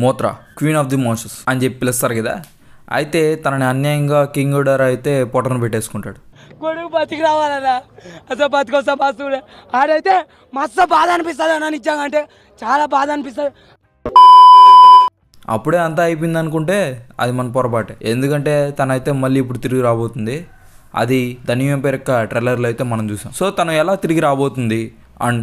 మోత్రా queen of the మోషస్ అని చెప్పి పిలుస్తారు కదా అయితే తనని అన్యాయంగా కింగ్ ఉడర్ అయితే పొట్టను పెట్టేసుకుంటాడు కొడుకు బతికి రావాలన్నా అసలు బతికొస్తా మస్తు ఆడైతే మస్తు బాధ అనిపిస్తుంది అన్న నిజంగా అంటే చాలా బాధ అనిపిస్తుంది అప్పుడే అంతా అయిపోయింది అనుకుంటే అది మన పొరపాటే ఎందుకంటే తనైతే మళ్ళీ ఇప్పుడు తిరిగి రాబోతుంది అది ధనియం యొక్క ట్రైలర్లో అయితే మనం చూసాం సో తను ఎలా తిరిగి రాబోతుంది అండ్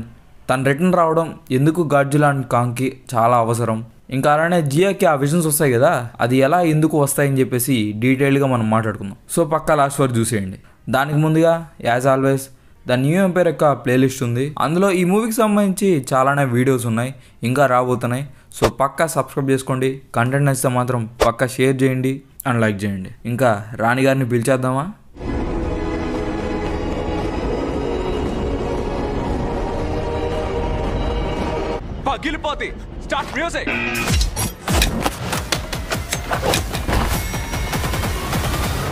తను రిటర్న్ రావడం ఎందుకు గాడ్జిలా అండ్ కాంగ్కి చాలా అవసరం ఇంకా అలానే జియాకి ఆ విజన్స్ వస్తాయి కదా అది ఎలా ఎందుకు వస్తాయని చెప్పేసి డీటెయిల్గా మనం మాట్లాడుకుందాం సో పక్కా లాస్ట్ వరకు చూసేయండి దానికి ముందుగా as always the new empire యొక్క ప్లేలిస్ట్ ఉంది అందులో ఈ మూవీకి సంబంధించి చాలానే వీడియోస్ ఉన్నాయి ఇంకా రాబోతున్నాయి సో పక్కా సబ్స్క్రైబ్ చేసుకోండి కంటెంట్ నచ్చితే మాత్రం పక్కా షేర్ చేయండి అండ్ లైక్ చేయండి ఇంకా రాణి గారిని పిలిచేద్దామా పగిలిపోతే Start music!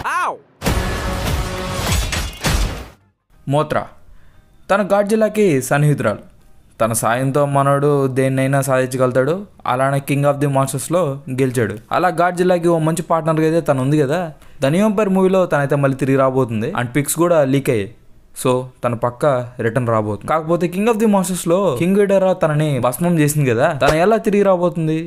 Ow! మోత్రా తన గాడ్జిలాకి సన్నిహితురాలు తన సాయంతో మనోడు దేన్నైనా సాధించగలుగుతాడు అలానే కింగ్ ఆఫ్ ది మాస్టర్స్లో గెలిచాడు అలా గాడ్జిలాకి ఓ మంచి పార్ట్నర్గా అయితే తను ఉంది కదా ధనియంపర్ మూవీలో తనైతే మళ్ళీ తిరిగి రాబోతుంది అండ్ పిక్స్ కూడా లీక్ అయ్యాయి సో తన పక్క రిటర్న్ రాబోతుంది కాకపోతే కింగ్ ఆఫ్ ది మాస్టర్స్ లో కింగ్ ఎడరా తనని భస్మం చేసింది కదా తన ఎలా తిరిగి రాబోతుంది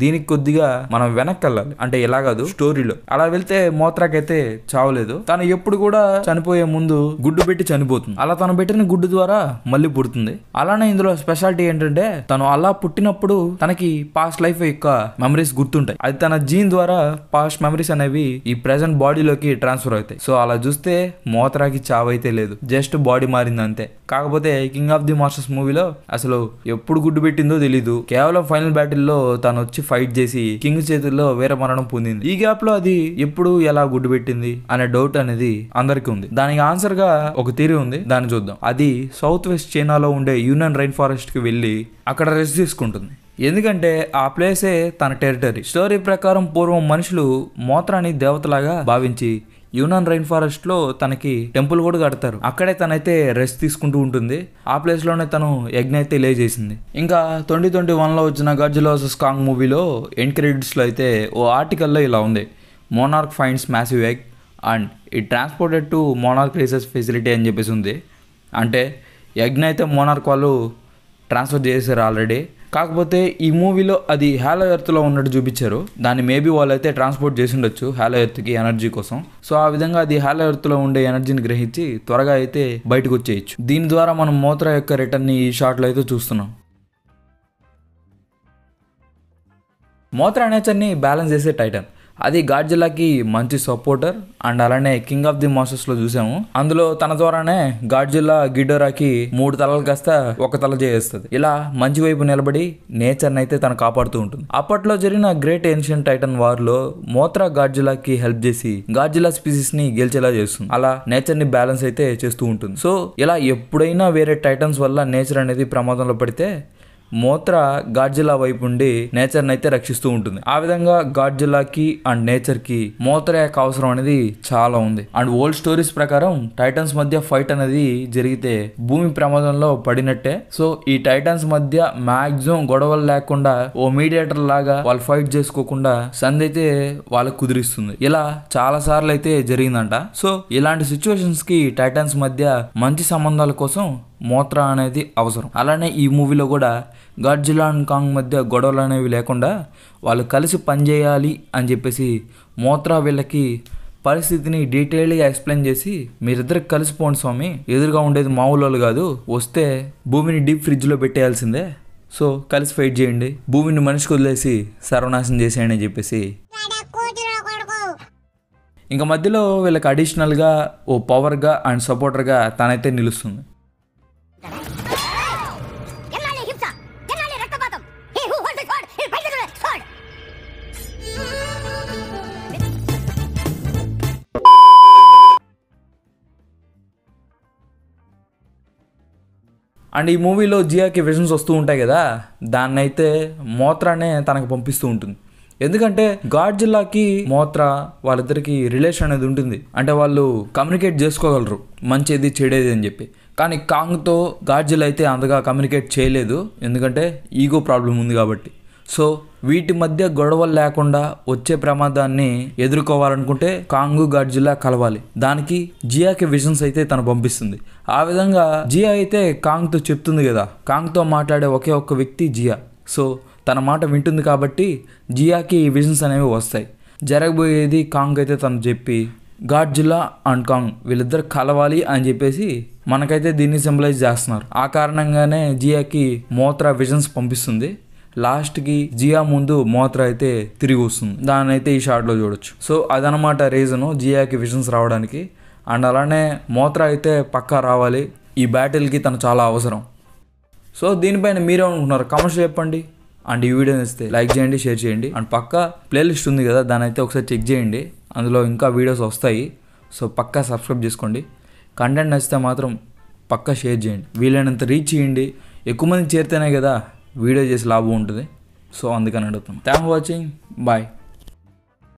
దీనికి కొద్దిగా మనం వెనక్కి వెళ్ళాలి అంటే ఎలా కాదు స్టోరీలో అలా వెళ్తే మోత్రాకైతే చావలేదు తను ఎప్పుడు కూడా చనిపోయే ముందు గుడ్డు పెట్టి చనిపోతుంది అలా తను పెట్టిన గుడ్డు ద్వారా మళ్ళీ పుడుతుంది అలానే ఇందులో స్పెషాలిటీ ఏంటంటే తను అలా పుట్టినప్పుడు తనకి పాస్ట్ లైఫ్ యొక్క మెమరీస్ గుర్తుంటాయి అది తన జీన్ ద్వారా పాస్ట్ మెమరీస్ అనేవి ఈ ప్రెసెంట్ బాడీలోకి ట్రాన్స్ఫర్ అవుతాయి సో అలా చూస్తే మోత్రాకి చావైతే లేదు జస్ట్ బాడీ మారింది అంతే కాకపోతే కింగ్ ఆఫ్ ది మాస్టర్స్ మూవీలో అసలు ఎప్పుడు గుడ్డు పెట్టిందో తెలీదు కేవలం ఫైనల్ బ్యాటిల్లో తను వచ్చి వచ్చి ఫైట్ చేసి కింగ్ చేతుల్లో వీర మరణం పొందింది ఈ గ్యాప్ లో అది ఎప్పుడు ఎలా గుడ్డు పెట్టింది అనే డౌట్ అనేది అందరికీ ఉంది దానికి ఆన్సర్ గా ఒక థీరీ ఉంది దాన్ని చూద్దాం అది సౌత్ వెస్ట్ చైనాలో ఉండే యూనియన్ రైన్ ఫారెస్ట్ కి వెళ్ళి అక్కడ రెస్ట్ తీసుకుంటుంది ఎందుకంటే ఆ ప్లేసే తన టెరిటరీ స్టోరీ ప్రకారం పూర్వం మనుషులు మోత్రాన్ని దేవతలాగా భావించి యూనాన్ రైన్ ఫారెస్ట్లో తనకి టెంపుల్ కూడా కడతారు అక్కడే తనైతే రెస్ట్ తీసుకుంటూ ఉంటుంది ఆ ప్లేస్లోనే తను యజ్ఞ అయితే లే చేసింది ఇంకా ట్వంటీ ట్వంటీ వన్లో వచ్చిన గర్జులో స్కాంగ్ మూవీలో ఎండ్ లో అయితే ఓ ఆర్టికల్లో ఇలా ఉంది Monarch finds massive egg and ఈ transported to Monarch research facility అని చెప్పేసి ఉంది అంటే యజ్ఞ అయితే మోనార్క్ వాళ్ళు ట్రాన్స్ఫర్ చేశారు ఆల్రెడీ కాకపోతే ఈ మూవీలో అది హ్యాలో ఎర్త్లో ఉన్నట్టు చూపించారు దాన్ని మేబీ వాళ్ళైతే ట్రాన్స్పోర్ట్ చేసి ఉండొచ్చు హ్యాలో ఎర్త్కి ఎనర్జీ కోసం సో ఆ విధంగా అది హ్యాలో ఎర్త్లో ఉండే ఎనర్జీని గ్రహించి త్వరగా అయితే బయటకు వచ్చేయచ్చు దీని ద్వారా మనం మోత్రా యొక్క రిటర్న్ని ఈ షార్ట్లో అయితే చూస్తున్నాం మోత్రా నేచర్ని బ్యాలెన్స్ చేసే టైటన్ అది గాడ్జిలాకి మంచి సపోర్టర్ అండ్ అలానే కింగ్ ఆఫ్ ది మాస్టర్స్ లో చూసాము అందులో తన ద్వారానే గాడ్జిల్లా గిడోరాకి మూడు తలలు కాస్త ఒక తల చేస్తుంది ఇలా మంచి వైపు నిలబడి నేచర్ అయితే తను కాపాడుతూ ఉంటుంది అప్పట్లో జరిగిన గ్రేట్ ఏన్షియన్ టైటన్ వార్ లో మోత్రా గాడ్జిలాకి హెల్ప్ చేసి గాడ్జిలా స్పీసీస్ ని గెలిచేలా చేస్తుంది అలా నేచర్ ని బ్యాలెన్స్ అయితే చేస్తూ ఉంటుంది సో ఇలా ఎప్పుడైనా వేరే టైటన్స్ వల్ల నేచర్ అనేది ప్రమాదంలో పడితే మూత్ర గాడ్జిలా వైపు ఉండి నేచర్ని అయితే రక్షిస్తూ ఉంటుంది ఆ విధంగా గాడ్జిలాకి అండ్ నేచర్కి మూత్ర యొక్క అవసరం అనేది చాలా ఉంది అండ్ ఓల్డ్ స్టోరీస్ ప్రకారం టైటన్స్ మధ్య ఫైట్ అనేది జరిగితే భూమి ప్రమాదంలో పడినట్టే సో ఈ టైటన్స్ మధ్య మాక్సిమం గొడవలు లేకుండా ఓ మీడియేటర్ లాగా వాళ్ళు ఫైట్ చేసుకోకుండా సంధి అయితే వాళ్ళకు కుదిరిస్తుంది ఇలా చాలా సార్లు అయితే జరిగిందంట సో ఇలాంటి సిచ్యువేషన్స్ కి టైటన్స్ మధ్య మంచి సంబంధాల కోసం మూత్ర అనేది అవసరం అలానే ఈ మూవీలో కూడా గాడ్జిలా అండ్ కాంగ్ మధ్య గొడవలు అనేవి లేకుండా వాళ్ళు కలిసి పనిచేయాలి అని చెప్పేసి మోత్రా వీళ్ళకి పరిస్థితిని డీటెయిల్గా ఎక్స్ప్లెయిన్ చేసి మీరిద్దరికి కలిసిపోండి స్వామి ఎదురుగా ఉండేది మామూలు కాదు వస్తే భూమిని డీప్ ఫ్రిడ్జ్లో పెట్టేయాల్సిందే సో కలిసి ఫైట్ చేయండి భూమిని మనిషికి వదిలేసి సర్వనాశం చేసేయండి అని చెప్పేసి ఇంకా మధ్యలో వీళ్ళకి అడిషనల్గా ఓ పవర్గా అండ్ సపోర్టర్గా తనైతే నిలుస్తుంది అండ్ ఈ మూవీలో జియాకి విజన్స్ వస్తూ ఉంటాయి కదా దాన్నైతే మోత్రానే తనకు పంపిస్తూ ఉంటుంది ఎందుకంటే గాడ్ జిల్లాకి మోత్రా వాళ్ళిద్దరికి రిలేషన్ అనేది ఉంటుంది అంటే వాళ్ళు కమ్యూనికేట్ చేసుకోగలరు మంచిది చెడేది అని చెప్పి కానీ కాంగ్తో గాడ్జిల్ అయితే అంతగా కమ్యూనికేట్ చేయలేదు ఎందుకంటే ఈగో ప్రాబ్లం ఉంది కాబట్టి సో వీటి మధ్య గొడవలు లేకుండా వచ్చే ప్రమాదాన్ని ఎదుర్కోవాలనుకుంటే కాంగు జిల్లా కలవాలి దానికి జియాకి విజన్స్ అయితే తను పంపిస్తుంది ఆ విధంగా జియా అయితే కాంగ్తో చెప్తుంది కదా కాంగ్తో మాట్లాడే ఒకే ఒక్క వ్యక్తి జియా సో తన మాట వింటుంది కాబట్టి జియాకి ఈ విజన్స్ అనేవి వస్తాయి జరగబోయేది కాంగ్ అయితే తను చెప్పి జిల్లా అండ్ కాంగ్ వీళ్ళిద్దరు కలవాలి అని చెప్పేసి మనకైతే దీన్ని సింబలైజ్ చేస్తున్నారు ఆ కారణంగానే జియాకి మోత్రా విజన్స్ పంపిస్తుంది లాస్ట్కి జియా ముందు మోత్ర అయితే తిరిగి వస్తుంది దాని అయితే ఈ షార్ట్లో చూడొచ్చు సో అదనమాట రీజను జియాకి విజన్స్ రావడానికి అండ్ అలానే మోత్రా అయితే పక్కా రావాలి ఈ బ్యాటిల్కి తను చాలా అవసరం సో దీనిపైన మీరేమనుకుంటున్నారు కామెంట్స్ చెప్పండి అండ్ ఈ వీడియో ఇస్తే లైక్ చేయండి షేర్ చేయండి అండ్ పక్క ప్లేలిస్ట్ ఉంది కదా దాని అయితే ఒకసారి చెక్ చేయండి అందులో ఇంకా వీడియోస్ వస్తాయి సో పక్కా సబ్స్క్రైబ్ చేసుకోండి కంటెంట్ నచ్చితే మాత్రం పక్కా షేర్ చేయండి వీలైనంత రీచ్ చేయండి ఎక్కువ మంది చేరితేనే కదా వీడియో చేసి లాభం ఉంటుంది సో అందుకని అడుగుతాం థ్యాంక్ ఫర్ వాచింగ్ బాయ్